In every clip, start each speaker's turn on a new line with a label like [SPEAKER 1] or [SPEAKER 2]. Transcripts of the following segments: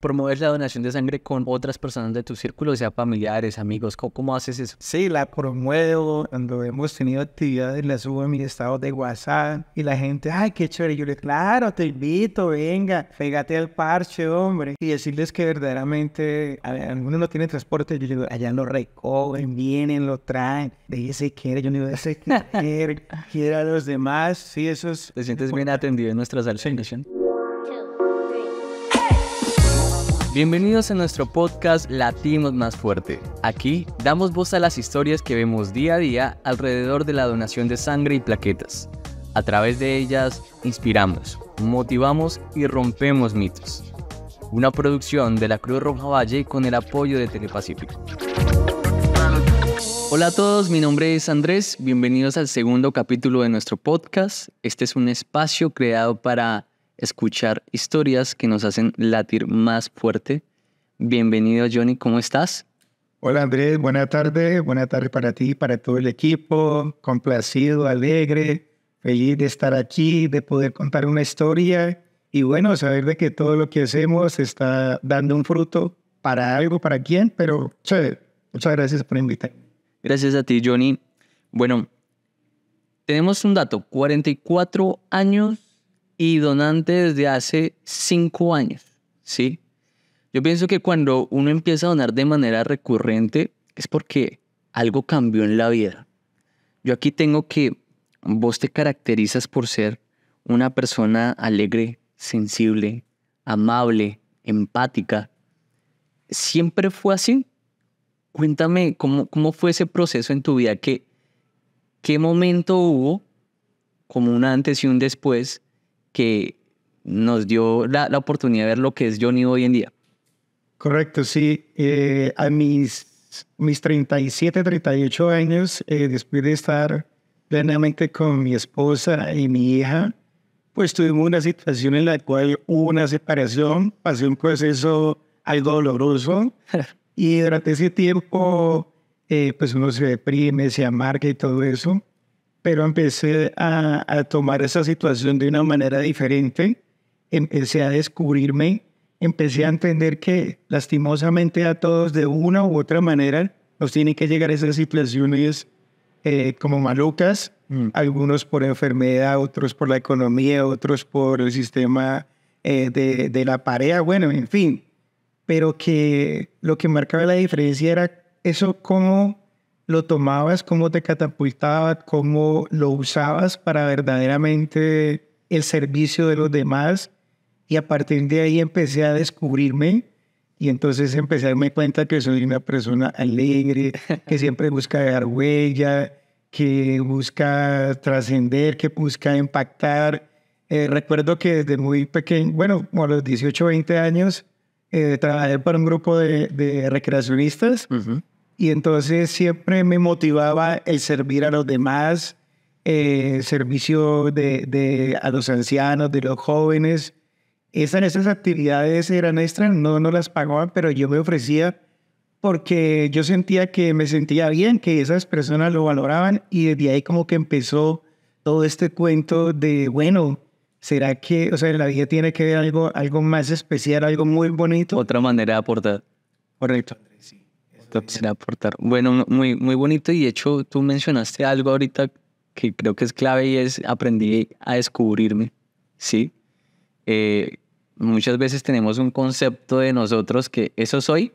[SPEAKER 1] ¿Promover la donación de sangre con otras personas de tu círculo, sea familiares, amigos? ¿Cómo, haces eso? Sí,
[SPEAKER 2] la promuevo cuando hemos tenido actividades, la subo en mi estado de WhatsApp y la gente, ay, qué chévere. Yo le digo, claro, te invito, venga, pégate al parche, hombre. Y decirles que verdaderamente, a ver, algunos no tienen transporte, yo digo, allá lo recogen, vienen, lo traen, de se quiere, yo digo, de ese quiere, quiere a los demás. Sí, eso Te sientes bien atendido en nuestra salsa.
[SPEAKER 1] Bienvenidos a nuestro podcast Latimos Más Fuerte. Aquí damos voz a las historias que vemos día a día alrededor de la donación de sangre y plaquetas. A través de ellas inspiramos, motivamos y rompemos mitos. Una producción de la Cruz Roja Valle con el apoyo de Telepacífico. Hola a todos, mi nombre es Andrés, bienvenidos al segundo capítulo de nuestro podcast. Este es un espacio creado para escuchar historias que nos hacen latir más fuerte. Bienvenido Johnny, ¿cómo estás?
[SPEAKER 2] Hola Andrés, buena tarde, buena tarde para ti, para todo el equipo, complacido, alegre, feliz de estar aquí, de poder contar una historia y bueno, saber de que todo lo que hacemos está dando un fruto para algo, para quién, pero muchas gracias por invitarme.
[SPEAKER 1] Gracias a ti Johnny. Bueno, tenemos un dato, 44 años y donante desde hace cinco años, ¿sí? Yo pienso que cuando uno empieza a donar de manera recurrente es porque algo cambió en la vida. Yo aquí tengo que vos te caracterizas por ser una persona alegre, sensible, amable, empática. ¿Siempre fue así? Cuéntame cómo, cómo fue ese proceso en tu vida, qué, qué momento hubo, como un antes y un después, que nos dio la, la oportunidad de ver lo que es Johnny hoy en día.
[SPEAKER 2] Correcto, sí. Eh, a mis, mis 37, 38 años, eh, después de estar plenamente con mi esposa y mi hija, pues tuvimos una situación en la cual hubo una separación, pasé un proceso algo doloroso y durante ese tiempo eh, pues uno se deprime, se amarga y todo eso pero empecé a, tomar esa situación de una manera diferente, empecé a descubrirme, empecé a entender que lastimosamente a todos de una u otra manera nos tienen que llegar esas situaciones eh, como malucas, mm. algunos por enfermedad, otros por la economía, otros por el sistema eh, de, de la pareja, bueno, en fin, pero que lo que marcaba la diferencia era eso como lo tomabas, cómo te catapultaba cómo lo usabas para verdaderamente el servicio de los demás. Y a partir de ahí empecé a descubrirme y entonces empecé a darme cuenta que soy una persona alegre, que siempre busca dejar huella, que busca trascender, que busca impactar. Eh, recuerdo que desde muy pequeño, bueno, a los 18, 20 años, eh, trabajé para un grupo de, de recreacionistas. Y entonces siempre me motivaba el servir a los demás, eh, servicio de, de, a los ancianos, de los jóvenes. Esas, esas actividades eran extras, no, no las pagaban, pero yo me ofrecía porque yo sentía que me sentía bien, que esas personas lo valoraban y desde ahí como que empezó todo este cuento de, bueno, ¿será que, o sea, la vida tiene que ver algo, algo más especial, algo muy bonito? Otra manera de aportar. Correcto. Sí será aportar. Bueno, muy, muy
[SPEAKER 1] bonito y de hecho tú mencionaste algo ahorita que creo que es clave y es aprendí a descubrirme, ¿sí? Eh, muchas veces tenemos un concepto de nosotros que eso soy,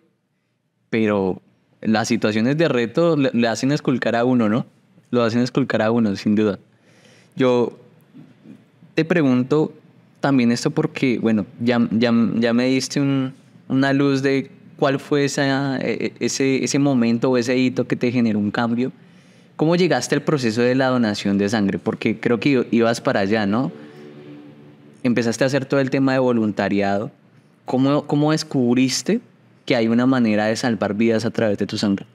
[SPEAKER 1] pero las situaciones de reto le, hacen esculcar a uno, ¿no? Lo hacen esculcar a uno, sin duda. Yo te pregunto también esto porque, bueno, ya, ya, ya me diste un, una luz de cuál fue esa, eh, ese, ese momento o ese hito que te generó un cambio. ¿Cómo llegaste al proceso de la donación de sangre? Porque creo que ibas para allá, ¿no? Empezaste a hacer todo el tema de voluntariado. ¿Cómo, cómo descubriste que hay una manera de salvar vidas a través de tu sangre?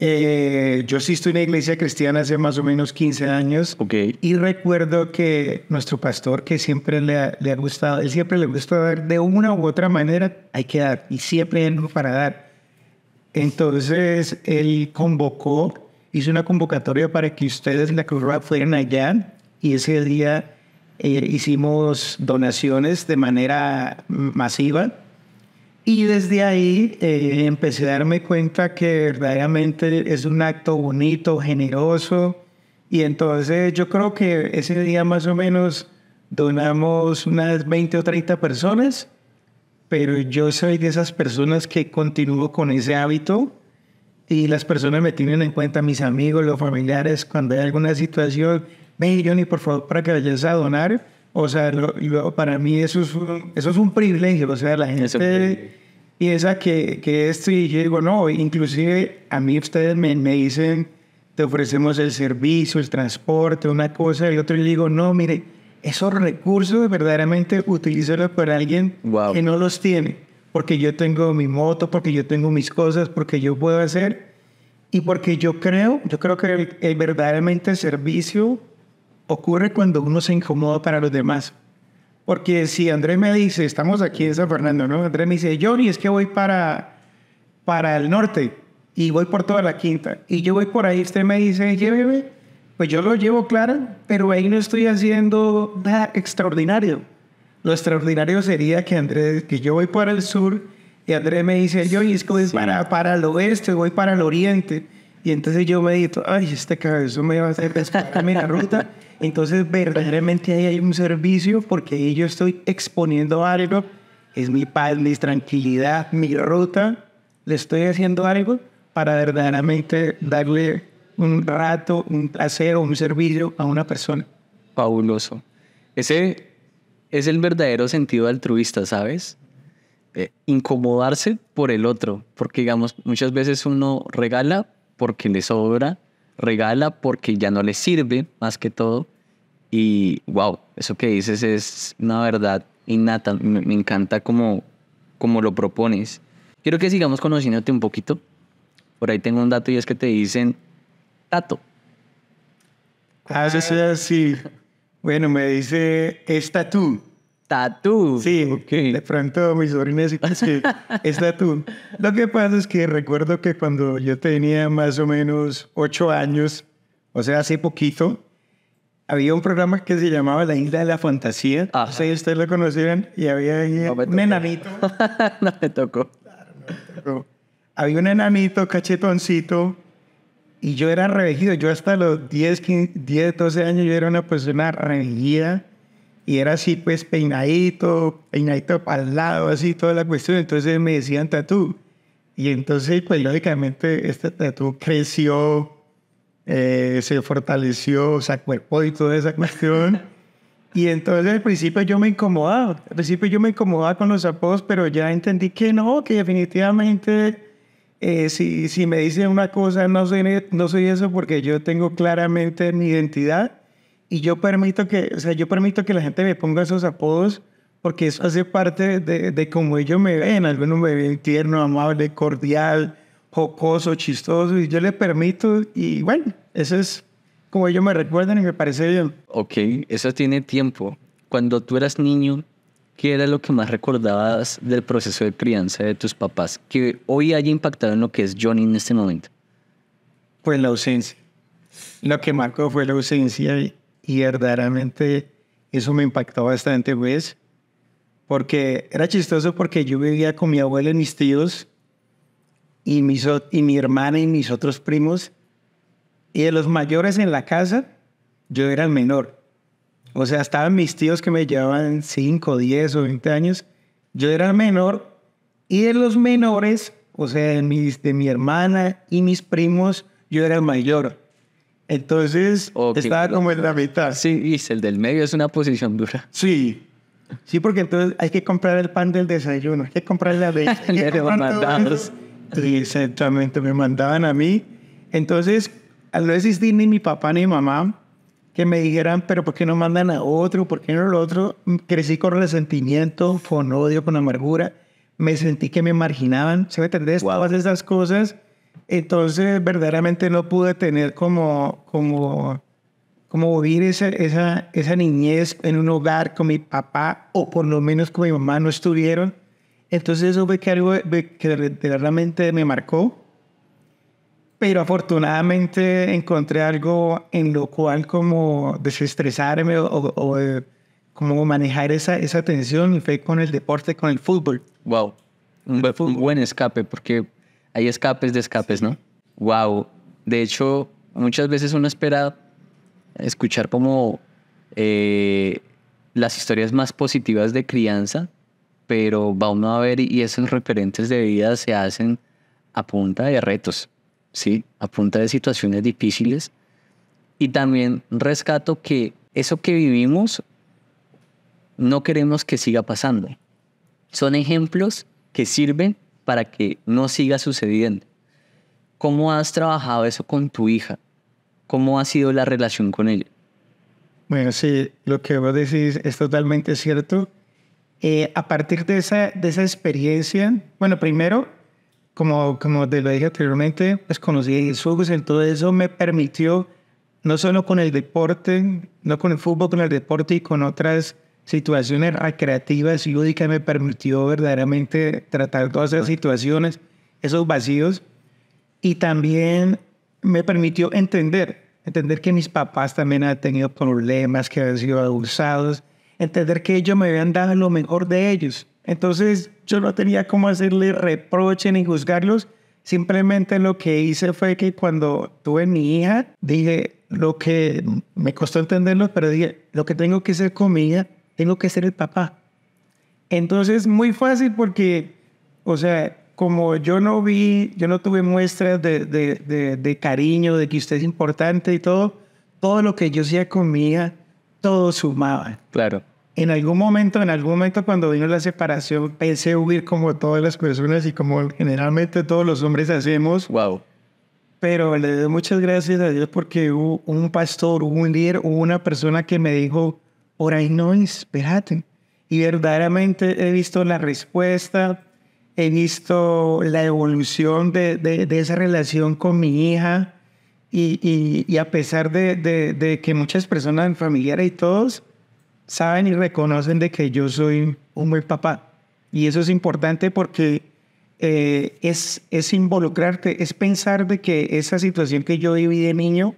[SPEAKER 2] Eh, yo asisto a una iglesia cristiana hace más o menos 15 años. Y recuerdo que nuestro pastor, que siempre le ha, gustado, él siempre le gusta dar de una u otra manera, hay que dar. Y siempre hay para dar. Entonces él convocó, hizo una convocatoria para que ustedes en la Cruz fueran allá. Y ese día eh, hicimos donaciones de manera masiva y desde ahí eh, empecé a darme cuenta que verdaderamente es un acto bonito, generoso. Y entonces yo creo que ese día más o menos donamos unas 20 o 30 personas, pero yo soy de esas personas que continúo con ese hábito y las personas me tienen en cuenta, mis amigos, los familiares, cuando hay alguna situación, ven Johnny, por favor, para que vayas a donar o sea, para mí eso es, un, eso es un privilegio. O sea, la gente piensa que, que esto y yo digo, no, inclusive a mí ustedes me, me dicen, te ofrecemos el servicio, el transporte, una cosa, y otro, y digo, no, mire, esos recursos verdaderamente utilízalos para alguien que no los tiene. Porque yo tengo mi moto, porque yo tengo mis cosas, porque yo puedo hacer. Y porque yo creo, yo creo que el verdaderamente servicio ocurre cuando uno se incomoda para los demás. Porque si Andrés me dice, estamos aquí en San Fernando, ¿no? Andrés me dice, yo y es que voy para, para el norte y voy por toda la quinta. Y yo voy por ahí, usted me dice, lléveme. Pues yo lo llevo, claro, pero ahí no estoy haciendo nada extraordinario. Lo extraordinario sería que Andrés, que yo voy para el sur y Andrés me dice, yo es que voy para, para el oeste, voy para el oriente. Y entonces yo medito, ay, este cabezón me va a hacer pescarme la ruta. Entonces, verdaderamente ahí hay un servicio porque ahí yo estoy exponiendo algo. Es mi paz, mi tranquilidad, mi ruta. Le estoy haciendo algo para verdaderamente darle un rato, un o un servicio a una persona. Fabuloso.
[SPEAKER 1] Ese es el verdadero sentido altruista, ¿sabes? Eh, incomodarse por el otro, porque digamos, muchas veces uno regala porque le sobra, regala porque ya no le sirve, más que todo. Y wow, eso que dices es una verdad innata. Me, encanta como, como lo propones. Quiero que sigamos conociéndote un poquito. Por ahí tengo un dato y es que te dicen
[SPEAKER 2] Tato. Ah, eso es así. Bueno, me dice es tú Tatu Sí, de pronto mis sobrina dicen que es tatu Lo que pasa es que recuerdo que cuando yo tenía más o menos ocho años, o sea, hace poquito, había un programa que se llamaba La Isla de la Fantasía. No sé si ustedes lo conocieron y había un enanito. no me tocó. Había un enanito cachetoncito y yo era revejido. Yo hasta los 10, 10 12 años yo era una persona revejida y era así, pues, peinadito, peinadito para el lado, así, toda la cuestión. Entonces me decían tatú. Y entonces, pues, lógicamente, este tatú creció, eh, se fortaleció, se acuerpó y toda esa cuestión. Y entonces al principio yo me incomodaba, al principio yo me incomodaba con los apodos, pero ya entendí que no, que definitivamente eh, si, si me dicen una cosa, no soy, no soy eso porque yo tengo claramente mi identidad y yo permito que, o sea, yo permito que la gente me ponga esos apodos porque eso hace parte de, de cómo ellos me ven. Algunos me ven tierno, amable, cordial, jocoso, chistoso, y yo le permito. Y bueno, eso es como ellos me recuerdan y me parece bien.
[SPEAKER 1] Ok, eso
[SPEAKER 2] tiene tiempo.
[SPEAKER 1] Cuando tú eras niño, ¿qué era lo que más recordabas del proceso de crianza de tus papás que hoy haya impactado en lo que es Johnny en este momento?
[SPEAKER 2] Pues la ausencia. Lo que marcó fue la ausencia y verdaderamente eso me impactó bastante, pues, porque era chistoso porque yo vivía con mi abuelo y mis tíos y, mis, y mi hermana y mis otros primos, y de los mayores en la casa, yo era el menor. O sea, estaban mis tíos que me llevaban 5, 10 o 20 años, yo era el menor, y de los menores, o sea, de, mis, de mi hermana y mis primos, yo era el mayor. Entonces, está como en la
[SPEAKER 1] mitad. Sí, y el del medio es una posición
[SPEAKER 2] dura. Sí. Sí, porque entonces hay que comprar el pan del desayuno, hay que comprar la leche. Hay que exactamente, me mandaban a mí. Entonces, no veces ni mi papá ni mi mamá que me dijeran, pero ¿por qué no mandan a otro? ¿Por qué no lo otro? Crecí con resentimiento, con odio, con amargura. Me sentí que me marginaban. ¿Se me entendés? Todas esas cosas entonces, verdaderamente no pude tener como, como, como vivir esa, esa, niñez en un hogar con mi papá o por lo menos con mi mamá no estuvieron. Entonces eso fue que algo que verdaderamente me marcó. Pero afortunadamente encontré algo en lo cual como desestresarme o, eh, como manejar esa, esa tensión y fue con el deporte, con el fútbol.
[SPEAKER 1] Wow, un, un buen escape porque hay escapes de escapes, ¿no? Wow. De hecho, muchas veces uno espera escuchar como eh, las historias más positivas de crianza, pero va uno a ver y esos referentes de vida se hacen a punta de retos, ¿sí? A punta de situaciones difíciles. Y también rescato que eso que vivimos no queremos que siga pasando. Son ejemplos que sirven para que no siga sucediendo. ¿Cómo has trabajado eso con tu hija? ¿Cómo ha sido la relación con ella?
[SPEAKER 2] Bueno, sí, lo que vos decís es totalmente cierto. Eh, a partir de esa, de esa experiencia, bueno, primero, como, como te lo dije anteriormente, pues conocí a Jesús, todo eso me permitió, no solo con el deporte, no con el fútbol, con el deporte y con otras situaciones recreativas y lúdicas me permitió verdaderamente tratar todas esas situaciones, esos vacíos, y también me permitió entender, entender que mis papás también han tenido problemas, que han sido abusados, entender que ellos me habían dado lo mejor de ellos. Entonces yo no tenía cómo hacerle reproche ni juzgarlos, simplemente lo que hice fue que cuando tuve mi hija, dije, lo que me costó entenderlo, pero dije, lo que tengo que hacer con tengo que ser el papá. Entonces, muy fácil porque, o sea, como yo no vi, yo no tuve muestras de, de, de, cariño, de que usted es importante y todo, todo lo que yo hacía con mi todo sumaba. Claro. En algún momento, en algún momento cuando vino la separación, pensé huir como todas las personas y como generalmente todos los hombres hacemos. Wow. Pero le doy muchas gracias a Dios porque hubo un pastor, hubo un líder, hubo una persona que me dijo, por ahí no es, espérate. Y verdaderamente he visto la respuesta, he visto la evolución de, de, esa relación con mi hija. Y, y, a pesar de, de, que muchas personas, familiares y todos, saben y reconocen de que yo soy un buen papá. Y eso es importante porque eh, es, es involucrarte, es pensar de que esa situación que yo viví de niño,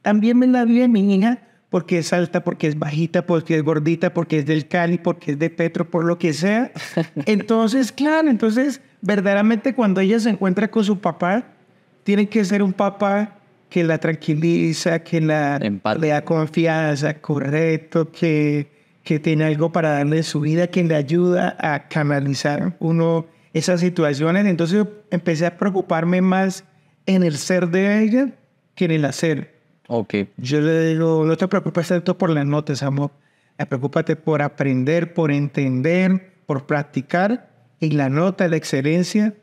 [SPEAKER 2] también me la vive mi hija porque es alta, porque es bajita, porque es gordita, porque es del Cali, porque es de Petro, por lo que sea. Entonces, claro, entonces, verdaderamente cuando ella se encuentra con su papá, tiene que ser un papá que la tranquiliza, que la le da confianza, correcto, que, que tiene algo para darle su vida, que le ayuda a canalizar uno esas situaciones. Entonces empecé a preocuparme más en el ser de ella que en el hacer. Ok. Yo le digo, no te preocupes tanto por las notas, amor. Preocúpate por aprender, por entender, por practicar y la nota, la excelencia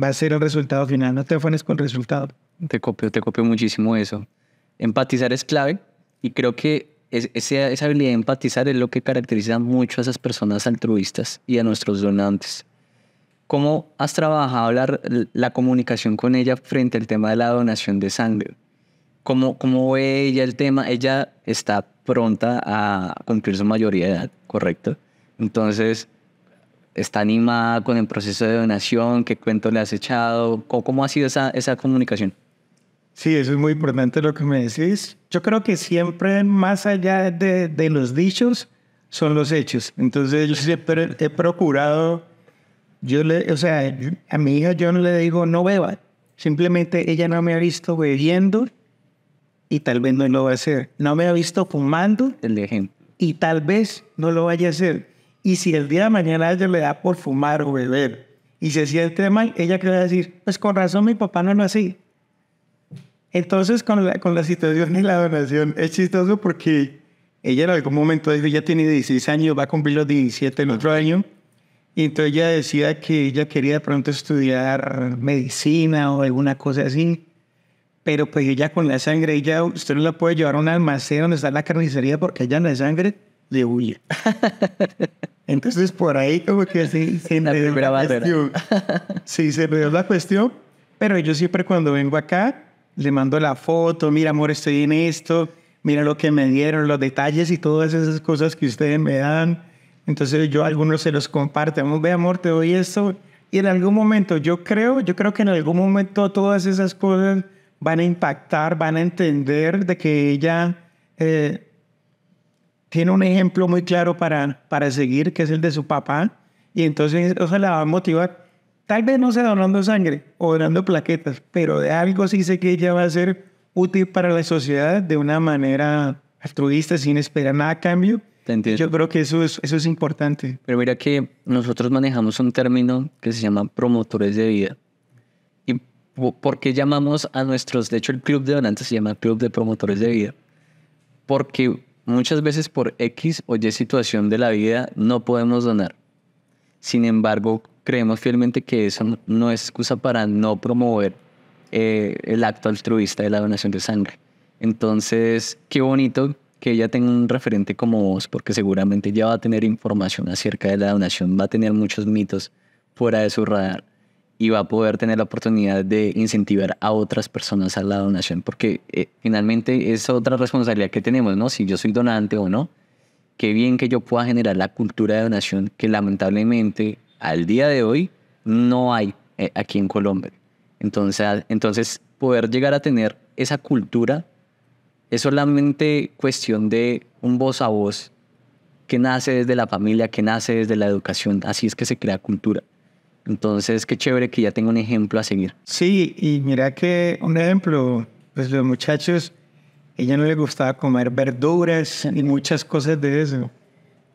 [SPEAKER 2] va a ser el resultado final. No te afanes con el resultado.
[SPEAKER 1] Te copio, te copio muchísimo eso. Empatizar es clave y creo que esa, habilidad de empatizar es lo que caracteriza mucho a esas personas altruistas y a nuestros donantes. ¿Cómo has trabajado la, la comunicación con ella frente al tema de la donación de sangre? ¿Cómo, ve ella el tema? Ella está pronta a cumplir su mayoría de edad, ¿correcto? Entonces, ¿está animada con el proceso de donación? ¿Qué cuento le has echado? ¿Cómo, ha sido esa, esa comunicación?
[SPEAKER 2] Sí, eso es muy importante lo que me decís. Yo creo que siempre, más allá de, de los dichos, son los hechos. Entonces, yo siempre he procurado, yo le, o sea, a mi hija yo no le digo no beba. Simplemente ella no me ha visto bebiendo y tal vez no lo va a hacer. No me ha visto fumando el ejemplo. y tal vez no lo vaya a hacer. Y si el día de mañana ella le da por fumar o beber y se siente mal, ella que va a decir, pues con razón mi papá no lo hacía. Entonces con la, situación y la donación es chistoso porque ella en algún momento dice, ya tiene 16 años, va a cumplir los 17 en otro año. Y entonces ella decía que ella quería de pronto estudiar medicina o alguna cosa así pero pues ella con la sangre, ella, usted no la puede llevar a un almacén donde está la carnicería porque ella en la sangre le huye. Entonces por ahí como que sí, se la la cuestión. Sí, se me dio la cuestión, pero yo siempre cuando vengo acá le mando la foto, mira amor, estoy en esto, mira lo que me dieron, los detalles y todas esas cosas que ustedes me dan. Entonces yo a algunos se los comparto, vamos, ve amor, te doy esto. Y en algún momento, yo creo, yo creo que en algún momento todas esas cosas van a impactar, van a entender de que ella eh, tiene un ejemplo muy claro para, para seguir, que es el de su papá, y entonces eso la va a motivar. Tal vez no sea donando sangre o donando plaquetas, pero de algo sí sé que ella va a ser útil para la sociedad de una manera altruista, sin esperar nada a cambio. Yo creo que eso es, eso es importante.
[SPEAKER 1] Pero mira que nosotros manejamos un término que se llama promotores de vida. ¿Por qué llamamos a nuestros, de hecho el club de donantes se llama Club de Promotores de Vida? Porque muchas veces por X o Y situación de la vida no podemos donar. Sin embargo, creemos fielmente que eso no es excusa para no promover eh, el acto altruista de la donación de sangre. Entonces, qué bonito que ella tenga un referente como vos, porque seguramente ya va a tener información acerca de la donación, va a tener muchos mitos fuera de su radar y va a poder tener la oportunidad de incentivar a otras personas a la donación, porque eh, finalmente es otra responsabilidad que tenemos, ¿no? Si yo soy donante o no, qué bien que yo pueda generar la cultura de donación que lamentablemente al día de hoy no hay eh, aquí en Colombia. Entonces, entonces, poder llegar a tener esa cultura es solamente cuestión de un voz a voz que nace desde la familia, que nace desde la educación, así es que se crea cultura. Entonces, qué chévere que ya tenga un ejemplo a seguir.
[SPEAKER 2] Sí, y mira que un ejemplo, pues los muchachos, ella no le gustaba comer verduras y muchas cosas de eso.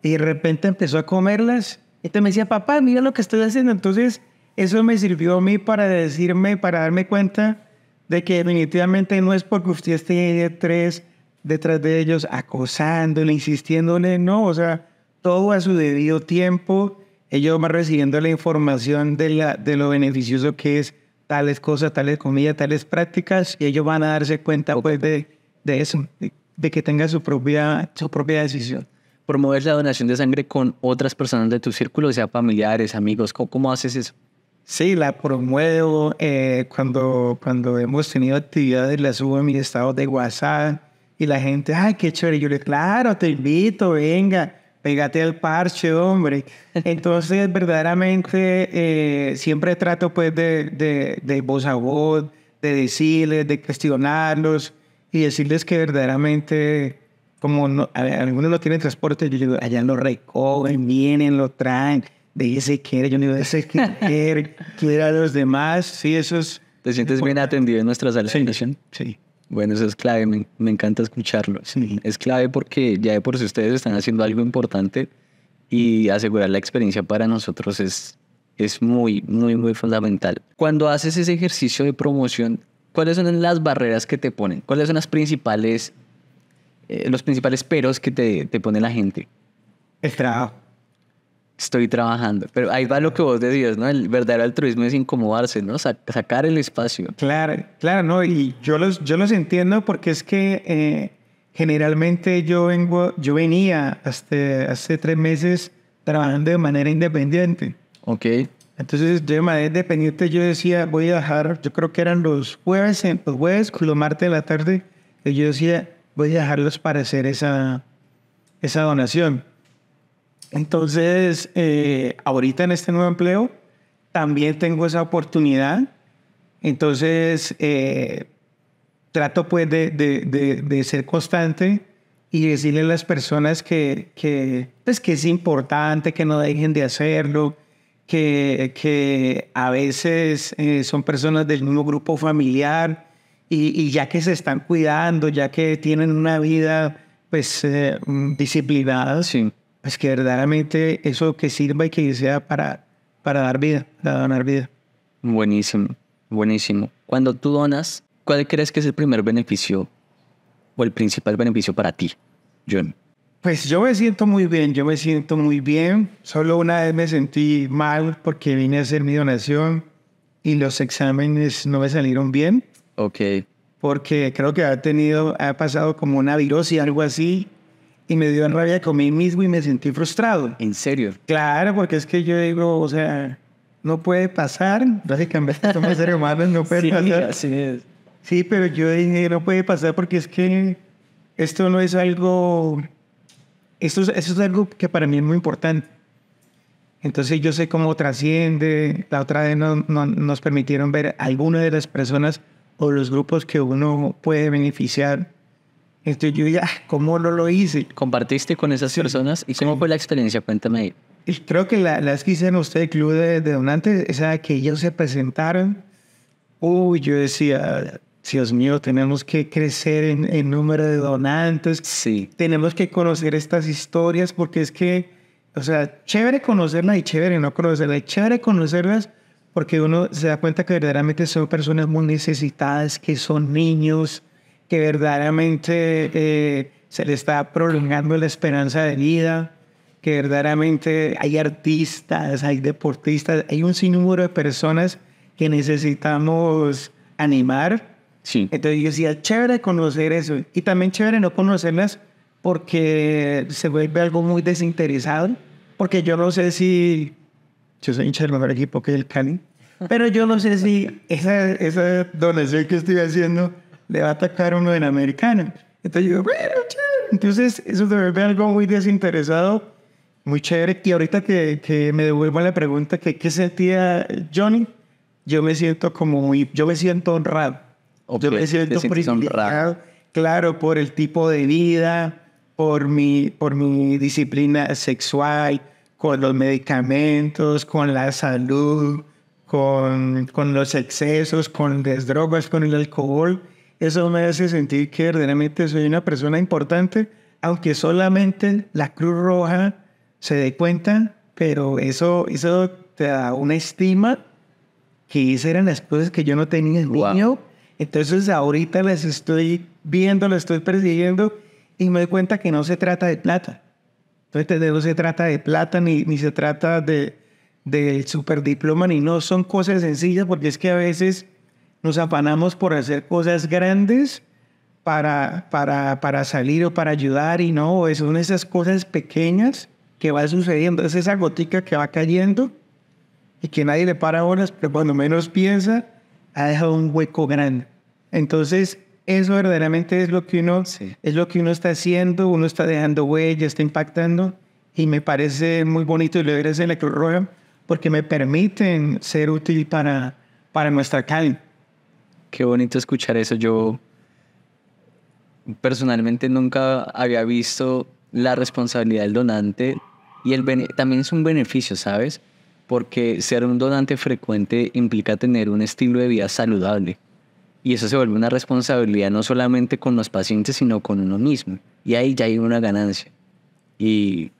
[SPEAKER 2] Y de repente empezó a comerlas. Y te me decía, papá, mira lo que estoy haciendo. Entonces, eso me sirvió a mí para decirme, para darme cuenta de que definitivamente no es porque usted esté tres detrás de ellos acosándole, insistiéndole, no, o sea, todo a su debido tiempo ellos van recibiendo la información de, la, de lo beneficioso que es tales cosas, tales comidas, tales prácticas, y ellos van a darse cuenta pues, de, de eso, de, que tenga su propia, su propia decisión.
[SPEAKER 1] ¿Promover la donación de sangre con otras personas de tu círculo, sea familiares, amigos? ¿Cómo, haces eso?
[SPEAKER 2] Sí, la promuevo. Eh, cuando, cuando hemos tenido actividades, la subo en mi estado de WhatsApp y la gente, ay, qué chévere. Yo le digo, claro, te invito, venga pégate el parche, hombre. Entonces, verdaderamente, eh, siempre trato pues de, de, de, voz a voz, de decirles, de cuestionarlos y decirles que verdaderamente, como a, algunos no tienen transporte, yo digo, allá lo recogen, vienen, lo traen, de ese quiere, yo digo, de ese quiere, quiera a los demás, sí, eso es... ¿Te sientes pues, bien atendido en nuestra sala? Sí, sí.
[SPEAKER 1] Bueno, eso es clave, me, encanta escucharlo. Es clave porque ya de por si ustedes están haciendo algo importante y asegurar la experiencia para nosotros es, es muy, muy, muy fundamental. Cuando haces ese ejercicio de promoción, ¿cuáles son las barreras que te ponen? ¿Cuáles son las principales, eh, los principales peros que te, te pone la gente? El trabajo estoy trabajando. Pero ahí va lo que vos decías, ¿no? El verdadero altruismo es incomodarse, ¿no? sacar el espacio.
[SPEAKER 2] Claro, claro, ¿no? Y yo los, yo los entiendo porque es que eh, generalmente yo, vengo, yo venía hasta hace tres meses trabajando de manera independiente. Ok. Entonces, de manera independiente yo decía, voy a dejar, yo creo que eran los jueves, eh, los jueves, pues, los martes de la tarde, y yo decía, voy a dejarlos para hacer esa, esa donación. Entonces, eh, ahorita en este nuevo empleo, también tengo esa oportunidad. Entonces, eh, trato pues de, ser constante y decirle a las personas que, pues, que es importante, que no dejen de hacerlo, que, a veces eh, son personas del mismo grupo familiar y, ya que se están cuidando, ya que tienen una vida pues disciplinada, sí pues que verdaderamente eso que sirva y que sea para, para dar vida, para donar vida.
[SPEAKER 1] Buenísimo, buenísimo. Cuando tú donas, ¿cuál crees que es el primer beneficio o el principal beneficio para ti, John?
[SPEAKER 2] Pues yo me siento muy bien, yo me siento muy bien. Solo una vez me sentí mal porque vine a hacer mi donación y los exámenes no me salieron bien. Ok. Porque creo que ha tenido, ha pasado como una virosis, algo así, y me dio en rabia conmigo mismo y me sentí frustrado. ¿En serio? Claro, porque es que yo digo, o sea, no puede pasar. Básicamente somos seres humanos, no puede sí, pasar. Sí, pero yo dije, no puede pasar porque es que esto no es algo... Esto, es algo que para mí es muy importante. Entonces yo sé cómo trasciende. La otra vez no, nos permitieron ver alguna de las personas o los grupos que uno puede beneficiar entonces yo ya ah, ¿cómo no lo hice?
[SPEAKER 1] ¿Compartiste con esas personas? ¿Y cómo fue la experiencia? Cuéntame ahí.
[SPEAKER 2] creo que las que hicieron ustedes, Club de, Donantes, sea que ellos se presentaron, uy, yo decía, Dios mío, tenemos que crecer en, en número de donantes. Sí. Tenemos que conocer estas historias porque es que, o sea, chévere conocerlas y chévere no conocerlas. Chévere conocerlas porque uno se da cuenta que verdaderamente son personas muy necesitadas, que son niños, que verdaderamente eh, se le está prolongando la esperanza de vida, que verdaderamente hay artistas, hay deportistas, hay un sinnúmero de personas que necesitamos animar. Sí. Entonces yo decía, chévere conocer eso y también chévere no conocerlas porque se vuelve algo muy desinteresado, porque yo no sé si, yo soy hincha del mejor equipo que es el Cali, pero yo no sé si esa, esa donación que estoy haciendo le va a atacar uno en americano. Entonces yo, Entonces, eso de verdad algo muy desinteresado, muy chévere. Y ahorita que, me devuelvo a la pregunta que qué sentía Johnny, yo me siento como muy, yo me siento honrado. Yo me siento privilegiado, claro, por el tipo de vida, por mi, por mi disciplina sexual, con los medicamentos, con la salud, con, con los excesos, con las drogas, con el alcohol. Eso me hace sentir que verdaderamente soy una persona importante, aunque solamente la Cruz Roja se dé cuenta, pero eso, eso te da una estima que hice eran las cosas que yo no tenía en niño. Entonces ahorita las estoy viendo, las estoy persiguiendo y me doy cuenta que no se trata de plata. Entonces este no se trata de plata ni, ni se trata de, del superdiploma ni no. Son cosas sencillas porque es que a veces nos afanamos por hacer cosas grandes para, para, para salir o para ayudar y no, son esas cosas pequeñas que van sucediendo, es esa gotica que va cayendo y que nadie le para horas, pero cuando menos piensa, ha dejado un hueco grande. Entonces, eso verdaderamente es lo que uno, es lo que uno está haciendo, uno está dejando huella, está impactando y me parece muy bonito y le agradezco en la Cruz Roja porque me permiten ser útil para,
[SPEAKER 1] para nuestra calle. Qué bonito escuchar eso. Yo personalmente nunca había visto la responsabilidad del donante y el bene también es un beneficio, ¿sabes? Porque ser un donante frecuente implica tener un estilo de vida saludable y eso se vuelve una responsabilidad no solamente con los pacientes, sino con uno mismo. Y ahí ya hay una ganancia. Y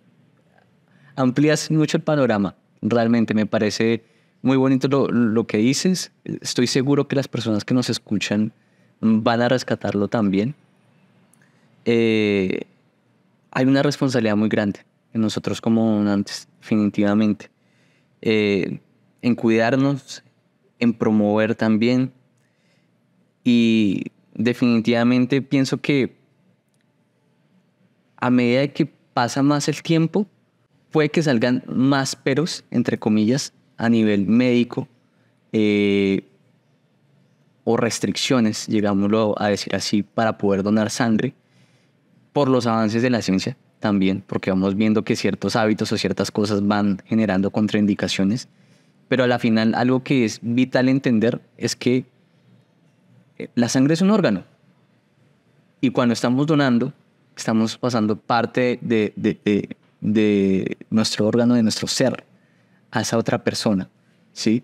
[SPEAKER 1] amplías mucho el panorama. Realmente me parece muy bonito lo, que dices. Estoy seguro que las personas que nos escuchan van a rescatarlo también. Eh, hay una responsabilidad muy grande en nosotros como donantes, definitivamente. Eh, en cuidarnos, en promover también. Y definitivamente pienso que a medida que pasa más el tiempo, puede que salgan más peros, entre comillas, a nivel médico eh, o restricciones, llegámoslo a decir así, para poder donar sangre, por los avances de la ciencia también, porque vamos viendo que ciertos hábitos o ciertas cosas van generando contraindicaciones, pero a la final algo que es vital entender es que eh, la sangre es un órgano y cuando estamos donando, estamos pasando parte de, de nuestro órgano, de nuestro ser a esa otra persona, ¿sí?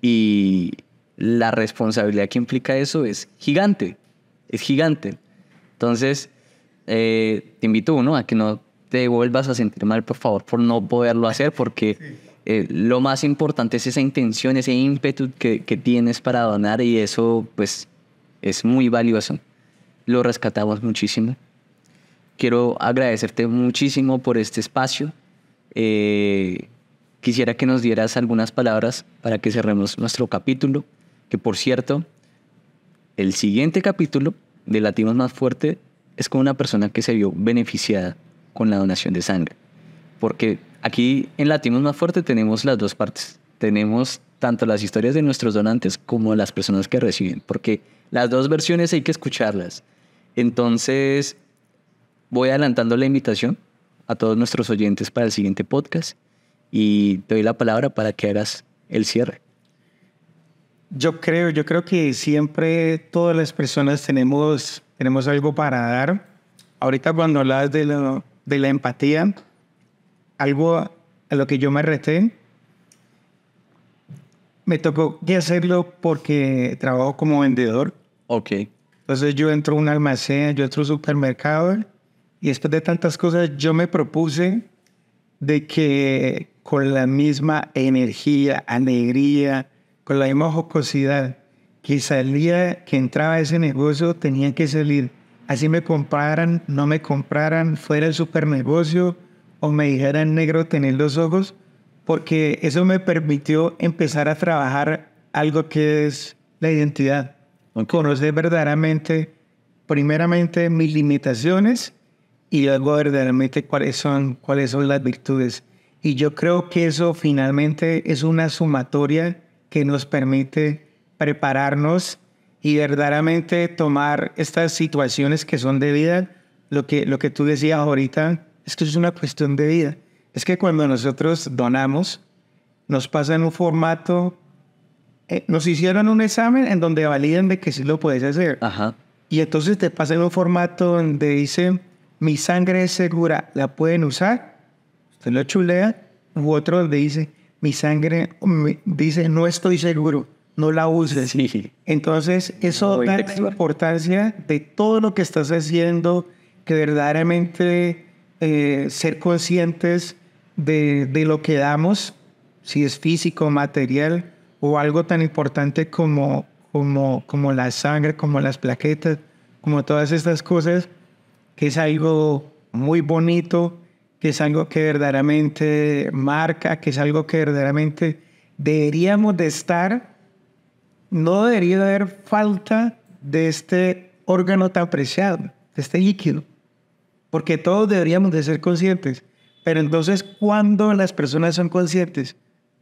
[SPEAKER 1] Y la responsabilidad que implica eso es gigante, es gigante. Entonces, eh, te invito uno a que no te vuelvas a sentir mal, por favor, por no poderlo hacer, porque eh, lo más importante es esa intención, ese ímpetu que, tienes para donar y eso, pues, es muy valioso. Lo rescatamos muchísimo. Quiero agradecerte muchísimo por este espacio. Eh, quisiera que nos dieras algunas palabras para que cerremos nuestro capítulo, que por cierto, el siguiente capítulo de Latinos Más Fuerte es con una persona que se vio beneficiada con la donación de sangre. Porque aquí en Latinos Más Fuerte tenemos las dos partes. Tenemos tanto las historias de nuestros donantes como las personas que reciben, porque las dos versiones hay que escucharlas. Entonces, voy adelantando la invitación a todos nuestros oyentes para el siguiente podcast y te doy la palabra para que hagas el cierre.
[SPEAKER 2] Yo creo, yo creo que siempre todas las personas tenemos, tenemos algo para dar. Ahorita cuando hablas de, lo, de la empatía, algo a lo que yo me reté, me tocó que hacerlo porque trabajo como vendedor. Ok. Entonces yo entro a un almacén, yo entro a un supermercado y después de tantas cosas yo me propuse de que con la misma energía, alegría, con la misma jocosidad que salía, que entraba a ese negocio, tenía que salir. Así me compraran, no me compraran, fuera el super negocio o me dijeran negro tener los ojos, porque eso me permitió empezar a trabajar algo que es la identidad. Conocer verdaderamente, primeramente, mis limitaciones y luego verdaderamente cuáles son, cuáles son las virtudes. Y yo creo que eso finalmente es una sumatoria que nos permite prepararnos y verdaderamente tomar estas situaciones que son de vida. Lo que, lo que tú decías ahorita es que es una cuestión de vida. Es que cuando nosotros donamos, nos pasan un formato, eh, nos hicieron un examen en donde validen de que sí lo puedes hacer. Ajá. Y entonces te pasa en un formato donde dice, mi sangre es segura, la pueden usar se lo chulea, u otro le dice, mi sangre, dice, no estoy seguro, no la uses. Entonces eso da la importancia de todo lo que estás haciendo, que verdaderamente eh, ser conscientes de, de lo que damos, si es físico, material o algo tan importante como, como, como la sangre, como las plaquetas, como todas estas cosas, que es algo muy bonito que es algo que verdaderamente marca, que es algo que verdaderamente deberíamos de estar, no debería haber falta de este órgano tan preciado, de este líquido, porque todos deberíamos de ser conscientes. Pero entonces, cuando las personas son conscientes?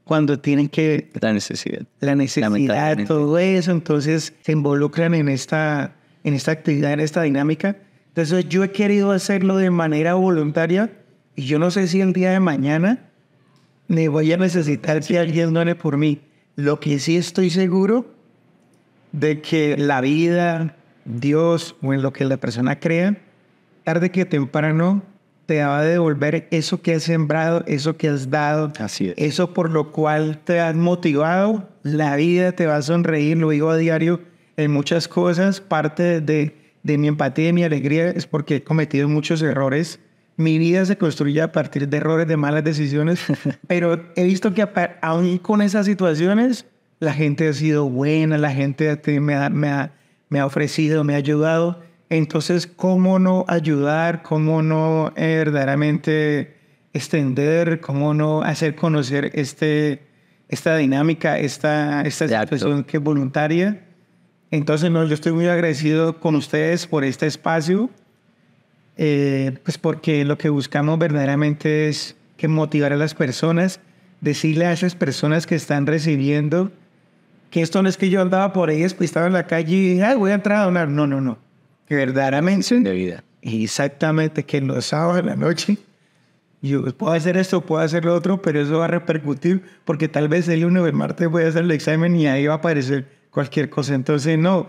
[SPEAKER 2] Cuando tienen que... La necesidad. La necesidad, todo eso, entonces se involucran en esta, en esta actividad, en esta dinámica. Entonces, yo he querido hacerlo de manera voluntaria, y yo no sé si el día de mañana me voy a necesitar que alguien duele por mí. Lo que sí estoy seguro de que la vida, Dios o en lo que la persona crea, tarde que temprano te va a devolver eso que has sembrado, eso que has dado, Así es. eso por lo cual te has motivado, la vida te va a sonreír, lo digo a diario en muchas cosas, parte de, de mi empatía y mi alegría es porque he cometido muchos errores mi vida se construye a partir de errores, de malas decisiones, pero he visto que aún con esas situaciones, la gente ha sido buena, la gente me ha, me ha, me ha ofrecido, me ha ayudado. Entonces, ¿cómo no ayudar? ¿Cómo no eh, verdaderamente extender? ¿Cómo no hacer conocer este, esta dinámica, esta, esta situación que es voluntaria? Entonces, no, yo estoy muy agradecido con ustedes por este espacio eh, pues porque lo que buscamos verdaderamente es que motivar a las personas, decirle a esas personas que están recibiendo que esto no es que yo andaba por ahí pues, estaba en la calle y Ay, voy a entrar a donar. No, no, no. Que verdaderamente. De vida. Exactamente, que los sábados en la noche yo pues, puedo hacer esto, puedo hacer lo otro, pero eso va a repercutir porque tal vez el lunes o el martes voy a hacer el examen y ahí va a aparecer cualquier cosa. Entonces, no.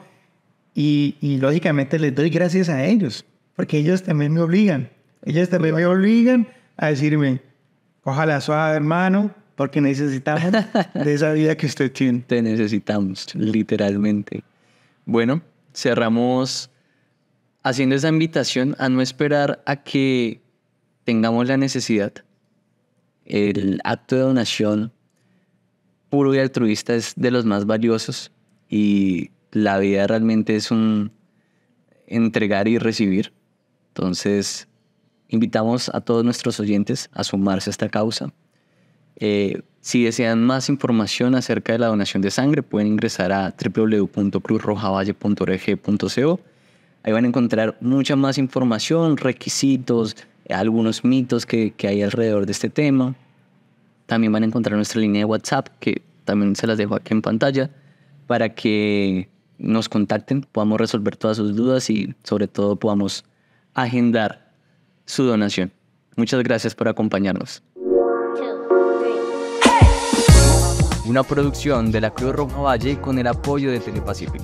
[SPEAKER 2] y lógicamente les doy gracias a ellos porque ellos también me obligan. Ellos también me obligan a decirme, ojalá suave, hermano, porque necesitamos de esa vida que usted
[SPEAKER 1] tiene. Te necesitamos, literalmente. Bueno, cerramos haciendo esa invitación a no esperar a que tengamos la necesidad. El acto de donación puro y altruista es de los más valiosos y la vida realmente es un entregar y recibir. Entonces, invitamos a todos nuestros oyentes a sumarse a esta causa. Eh, si desean más información acerca de la donación de sangre, pueden ingresar a www.cruzrojavalle.org.co. Ahí van a encontrar mucha más información, requisitos, algunos mitos que hay alrededor de este tema. También van a encontrar nuestra línea de WhatsApp, que también se las dejo aquí en pantalla, para que nos contacten, podamos resolver todas sus dudas y sobre todo podamos agendar su donación. Muchas gracias por acompañarnos. Una producción de la Cruz Roja Valle con el apoyo de Telepacífico.